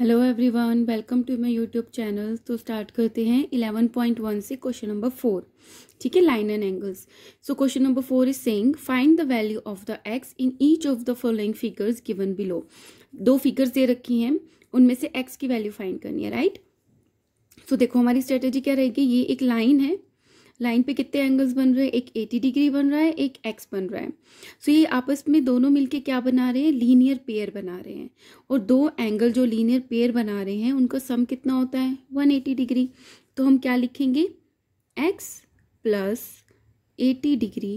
Hello everyone welcome to my YouTube channel तो start करते हैं 11.1 से क्वेश्चन नंबर फोर ठीक है line and angles so question number four is saying find the value of the X in each of the following figures given below दो figures दे रखी हैं उनमें से एक्स की वैल्यू फाइंड करनी है राइट right? सो so, देखो हमारी स्ट्रेटेजी क्या रहेगी ये एक लाइन है लाइन पे कितने एंगल्स बन रहे हैं एक 80 डिग्री बन रहा है एक एक्स बन रहा है सो so ये आपस में दोनों मिलके क्या बना रहे हैं लीनियर पेयर बना रहे हैं और दो एंगल जो लीनियर पेयर बना रहे हैं उनका सम कितना होता है 180 डिग्री तो हम क्या लिखेंगे X plus eighty degree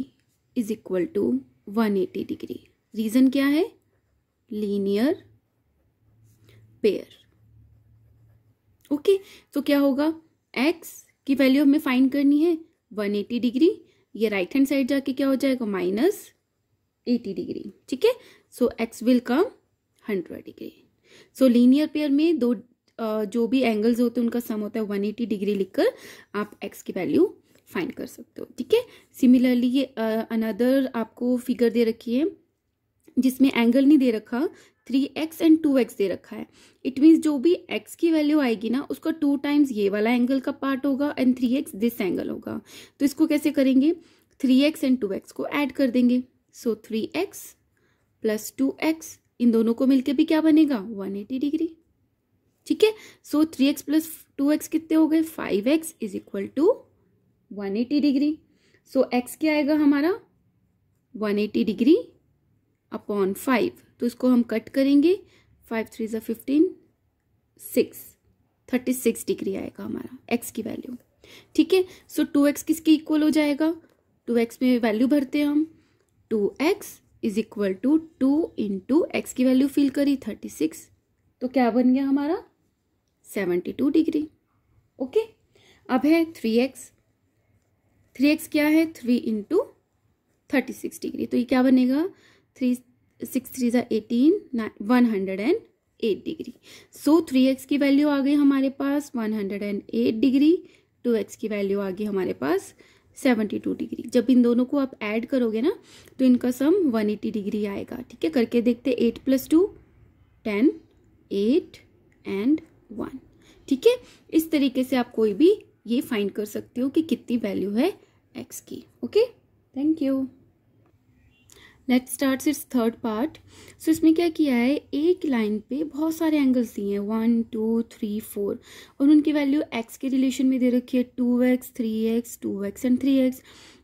is equal to one eighty degree reason क्या है लीनियर पेयर ओके तो क्या होगा एक्स की वैल्यू हमें फाइंड करनी है वन एटी डिग्री ये राइट हैंड साइड जाके क्या हो जाएगा माइनस एटी डिग्री ठीक है so X will come hundred degree so linear pair में दो जो भी एंगल्स होते हैं उनका सम होता है वन एटी डिग्री लिखकर आप एक्स की वैल्यू फाइंड कर सकते हो ठीक है सिमिलरली ये अनदर आपको फिगर दे रखी है जिसमें एंगल नहीं दे रखा three x and two x दे रखा है इट मीन्स जो भी एक्स की वैल्यू आएगी ना उसका टू टाइम्स ये वाला एंगल का पार्ट होगा and three x this angle होगा तो इसको कैसे करेंगे three x and two x को ऐड कर देंगे so three x plus two x इन दोनों को मिलके भी क्या बनेगा वन एटी डिग्री ठीक है so three x plus two x कितने हो गए five x is equal to one eighty degree so x क्या आएगा हमारा one eighty degree upon five तो इसको हम कट करेंगे फाइव थ्री ज़ा fifteen six thirty six degree आएगा हमारा एक्स की वैल्यू ठीक है सो टू एक्स किसके इक्वल हो जाएगा टू एक्स में वैल्यू भरते हैं हम two x is equal to to into x की वैल्यू फिल करी थर्टी सिक्स तो क्या बन गया हमारा सेवेंटी टू डिग्री ओके अब है थ्री एक्स थ्री एक्स क्या है three into thirty six degree तो ये क्या बनेगा थ्री सिक्स थ्री ज़ा eighteen one hundred and eight degree so three x की वैल्यू आ गई हमारे पास one hundred and eight degree two x की वैल्यू आ गई हमारे पास सेवेंटी टू डिग्री जब इन दोनों को आप ऐड करोगे ना तो इनका सम वन एटी डिग्री आएगा ठीक है करके देखते eight plus two ten eight and one ठीक है इस तरीके से आप कोई भी ये फाइंड कर सकते हो कि कितनी वैल्यू है एक्स की okay thank you let start it's third part so इसमें क्या किया है एक लाइन पे बहुत सारे एंगल्स दिए हैं वन टू थ्री फोर और उनकी वैल्यू एक्स के रिलेशन में दे रखी है two x three x two x and three x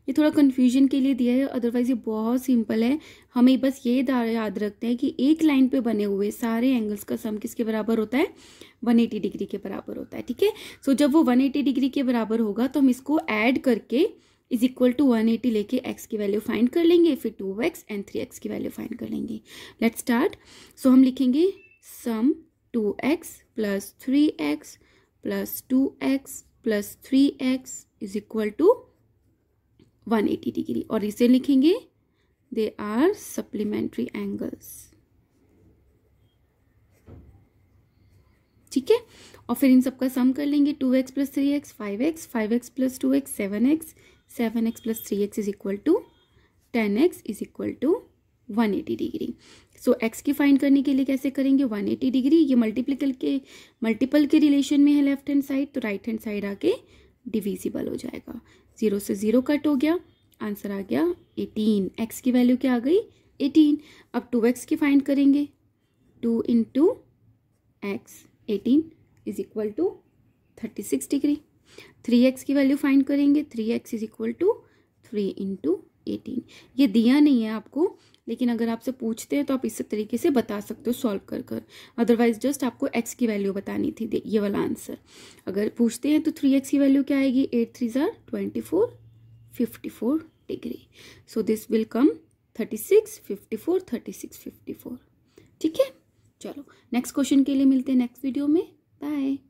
ये थोड़ा कन्फ्यूजन के लिए दिया है अदरवाइज़ ये बहुत सिंपल है हमें बस ये याद रखते हैं कि एक लाइन पे बने हुए सारे एंगल्स का सम किसके बराबर होता है 180 डिग्री के बराबर होता है ठीक है सो जब वो 180 डिग्री के बराबर होगा तो हम इसको ऐड करके is equal to one eighty लेके x की वैल्यू फाइंड कर लेंगे फिर two x and three x की वैल्यू फाइंड कर लेंगे लेट स्टार्ट सो हम लिखेंगे sum two x plus three x plus two x plus three x is equal to one eighty degree और इसे लिखेंगे दे आर सप्लीमेंट्री एंगल्स ठीक है और फिर इन सबका सम कर लेंगे two x plus three x five x five x plus two x seven x seven x plus three x is equal to ten x is equal to one eighty degree so x की find करने के लिए कैसे करेंगे one eighty degree ये मल्टीप्लिकल के multiple के relation में है लेफ्ट हैंड साइड तो राइट हैंड साइड आके डिविजिबल हो जाएगा ज़ीरो से ज़ीरो कट हो गया आंसर आ गया एटीन एक्स की वैल्यू क्या आ गई एटीन अब टू एक्स की फाइंड करेंगे two into x eighteen is equal to thirty six degree three x की वैल्यू फाइंड करेंगे three x is equal to three into eighteen ये दिया नहीं है आपको लेकिन अगर आपसे पूछते हैं तो आप इस तरीके से बता सकते हो सॉल्व कर कर अदरवाइज जस्ट आपको एक्स की वैल्यू बतानी थी ये वाला आंसर अगर पूछते हैं तो थ्री एक्स की वैल्यू क्या आएगी एट थ्री ज़ार twenty four fifty four degree so this will come thirty six fifty four thirty six fifty four ठीक है चलो नेक्स्ट क्वेश्चन के लिए मिलते हैं नेक्स्ट वीडियो में बाय